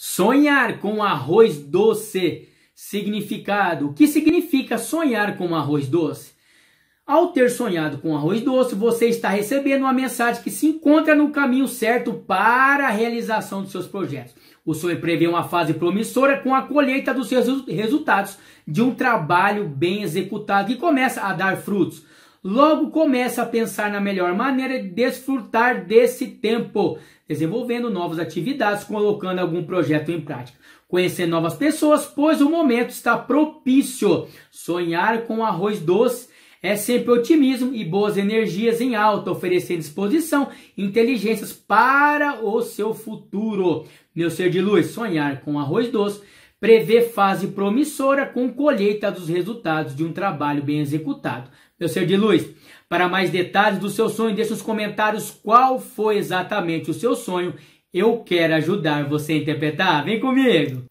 Sonhar com arroz doce. Significado. O que significa sonhar com arroz doce? Ao ter sonhado com arroz doce, você está recebendo uma mensagem que se encontra no caminho certo para a realização dos seus projetos. O sonho prevê uma fase promissora com a colheita dos seus resultados de um trabalho bem executado que começa a dar frutos logo começa a pensar na melhor maneira de desfrutar desse tempo, desenvolvendo novas atividades, colocando algum projeto em prática, conhecendo novas pessoas, pois o momento está propício. Sonhar com arroz doce é sempre otimismo e boas energias em alta, oferecendo disposição, inteligências para o seu futuro. Meu ser de luz, sonhar com arroz doce prevê fase promissora com colheita dos resultados de um trabalho bem executado. Meu ser de luz, para mais detalhes do seu sonho, deixe nos comentários qual foi exatamente o seu sonho. Eu quero ajudar você a interpretar. Vem comigo!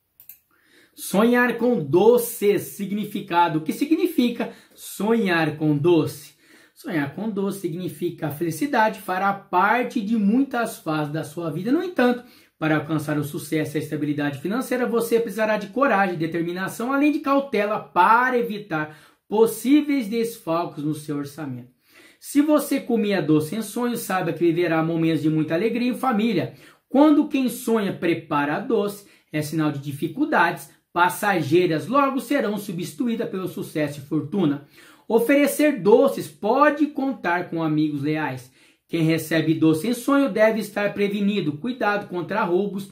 Sonhar com doce significado. O que significa sonhar com doce? Sonhar com doce significa felicidade fará parte de muitas fases da sua vida. No entanto, para alcançar o sucesso e a estabilidade financeira, você precisará de coragem, determinação, além de cautela para evitar possíveis desfalques no seu orçamento. Se você comia doce em sonho, saiba que viverá momentos de muita alegria e família. Quando quem sonha prepara doce, é sinal de dificuldades passageiras, logo serão substituídas pelo sucesso e fortuna. Oferecer doces pode contar com amigos leais. Quem recebe doce em sonho deve estar prevenido. Cuidado contra roubos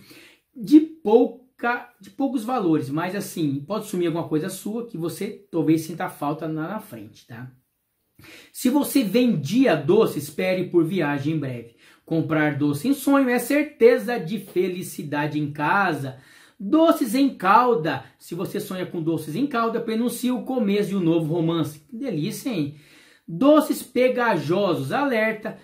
de pouca, de poucos valores, mas assim, pode sumir alguma coisa sua que você talvez sinta falta lá na frente, tá? Se você vendia doce, espere por viagem em breve. Comprar doce em sonho é certeza de felicidade em casa. Doces em calda. Se você sonha com doces em calda, prenuncie o começo de um novo romance. Que delícia, hein? Doces pegajosos, alerta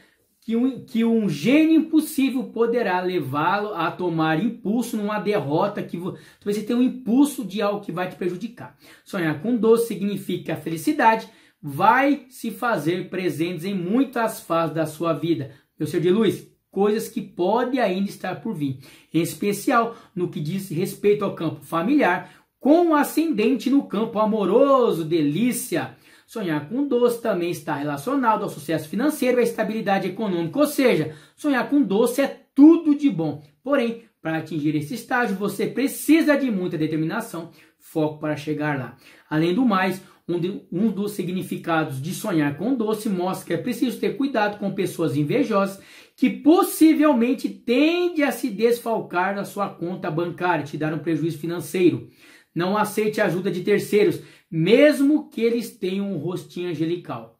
que um, que um gênio impossível poderá levá-lo a tomar impulso numa derrota que você tem um impulso de algo que vai te prejudicar. Sonhar com doce significa que a felicidade vai se fazer presentes em muitas fases da sua vida. Meu senhor de luz, coisas que podem ainda estar por vir, em especial no que diz respeito ao campo familiar, com ascendente no campo amoroso, delícia, Sonhar com doce também está relacionado ao sucesso financeiro e à estabilidade econômica, ou seja, sonhar com doce é tudo de bom. Porém, para atingir esse estágio, você precisa de muita determinação, foco para chegar lá. Além do mais, um, de, um dos significados de sonhar com doce mostra que é preciso ter cuidado com pessoas invejosas que possivelmente tende a se desfalcar da sua conta bancária, te dar um prejuízo financeiro. Não aceite a ajuda de terceiros, mesmo que eles tenham um rostinho angelical.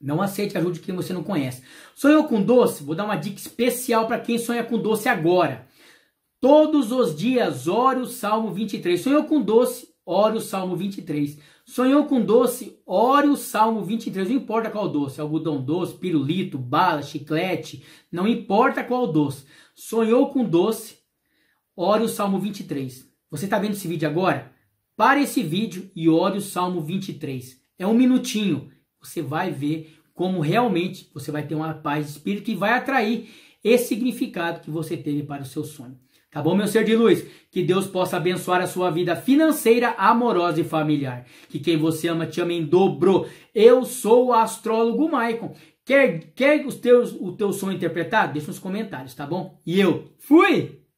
Não aceite ajuda de quem você não conhece. Sonhou com doce? Vou dar uma dica especial para quem sonha com doce agora. Todos os dias, ore o Salmo 23. Sonhou com doce? Ore o Salmo 23. Sonhou com doce? Ore o Salmo 23. Não importa qual doce. Algodão doce, pirulito, bala, chiclete. Não importa qual doce. Sonhou com doce? Ore o Salmo 23. Você está vendo esse vídeo agora? Pare esse vídeo e olhe o Salmo 23. É um minutinho. Você vai ver como realmente você vai ter uma paz de espírito e vai atrair esse significado que você teve para o seu sonho. Tá bom, meu ser de luz? Que Deus possa abençoar a sua vida financeira, amorosa e familiar. Que quem você ama te ama em dobro. Eu sou o astrólogo Maicon. Quer, quer os teus, o teu sonho interpretado? Deixa nos comentários, tá bom? E eu fui!